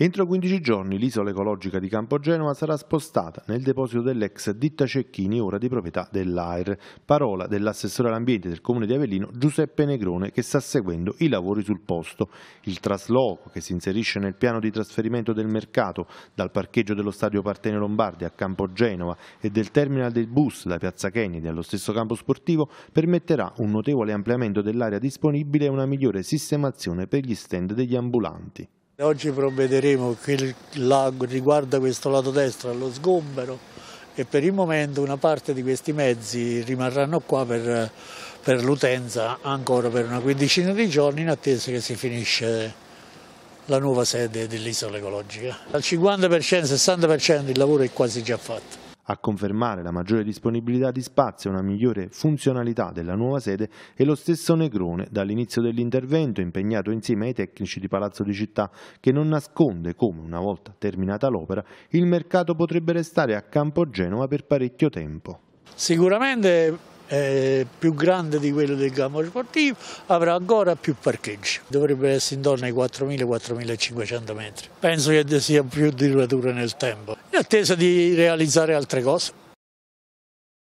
Entro 15 giorni l'isola ecologica di Campogenova sarà spostata nel deposito dell'ex ditta Cecchini, ora di proprietà dell'AIR. Parola dell'assessore all'ambiente del comune di Avellino Giuseppe Negrone che sta seguendo i lavori sul posto. Il trasloco che si inserisce nel piano di trasferimento del mercato dal parcheggio dello stadio Partene Lombardi a Campogenova e del terminal del bus da Piazza Kennedy allo stesso campo sportivo permetterà un notevole ampliamento dell'area disponibile e una migliore sistemazione per gli stand degli ambulanti. Oggi provvederemo che riguarda questo lato destro allo sgombero e per il momento una parte di questi mezzi rimarranno qua per, per l'utenza ancora per una quindicina di giorni in attesa che si finisce la nuova sede dell'isola ecologica. Al 50%-60% il lavoro è quasi già fatto. A confermare la maggiore disponibilità di spazio e una migliore funzionalità della nuova sede è lo stesso Negrone dall'inizio dell'intervento impegnato insieme ai tecnici di Palazzo di Città che non nasconde come una volta terminata l'opera il mercato potrebbe restare a Campo Genova per parecchio tempo. Sicuramente eh, più grande di quello del campo sportivo, avrà ancora più parcheggi. Dovrebbe essere intorno ai 4.000-4.500 metri. Penso che sia più duratura nel tempo, in attesa di realizzare altre cose.